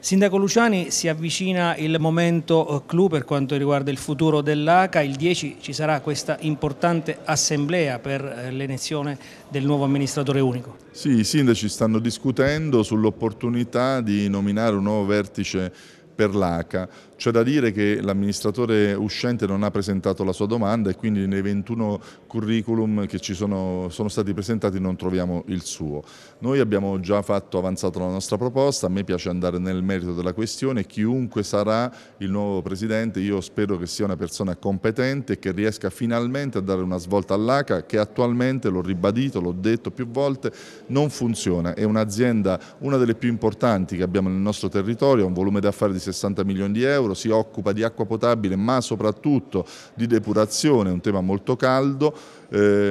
Sindaco Luciani, si avvicina il momento eh, clou per quanto riguarda il futuro dell'ACA, il 10 ci sarà questa importante assemblea per eh, l'elezione del nuovo amministratore unico. Sì, i sindaci stanno discutendo sull'opportunità di nominare un nuovo vertice per l'ACA. C'è da dire che l'amministratore uscente non ha presentato la sua domanda e quindi nei 21 curriculum che ci sono, sono stati presentati non troviamo il suo. Noi abbiamo già fatto avanzato la nostra proposta, a me piace andare nel merito della questione, chiunque sarà il nuovo Presidente io spero che sia una persona competente e che riesca finalmente a dare una svolta all'ACA che attualmente, l'ho ribadito, l'ho detto più volte, non funziona. È un'azienda, una delle più importanti che abbiamo nel nostro territorio, ha un volume d'affari di 60 milioni di euro, euro, si occupa di acqua potabile ma soprattutto di depurazione, un tema molto caldo. Eh,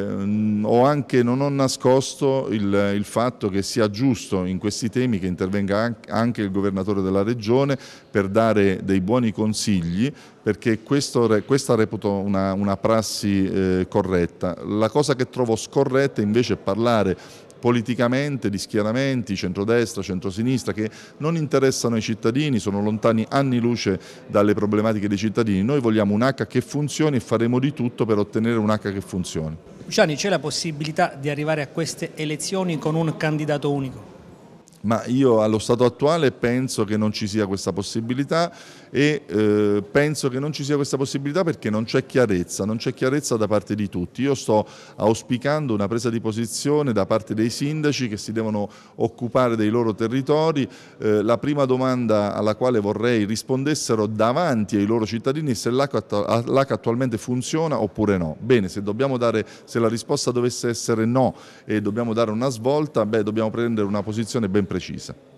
ho anche, non ho nascosto il, il, fatto che sia giusto in questi temi che intervenga anche il governatore della regione per dare dei buoni consigli perché questo, questa reputo una, una prassi eh, corretta. La cosa che trovo scorretta invece è parlare politicamente di schieramenti, centrodestra, centrosinistra, che non interessano ai cittadini, sono lontani anni luce dalle problematiche dei cittadini. Noi vogliamo un H che funzioni e faremo di tutto per ottenere un H che funzioni. Luciani, c'è la possibilità di arrivare a queste elezioni con un candidato unico? ma io allo stato attuale penso che non ci sia questa possibilità e eh, penso che non ci sia questa possibilità perché non c'è chiarezza, non c'è chiarezza da parte di tutti. Io sto auspicando una presa di posizione da parte dei sindaci che si devono occupare dei loro territori. Eh, la prima domanda alla quale vorrei rispondessero davanti ai loro cittadini è se l'ACA ah, attualmente funziona oppure no. Bene, se, dare, se la risposta dovesse essere no e dobbiamo dare una svolta, beh, dobbiamo prendere una posizione ben ben precisa.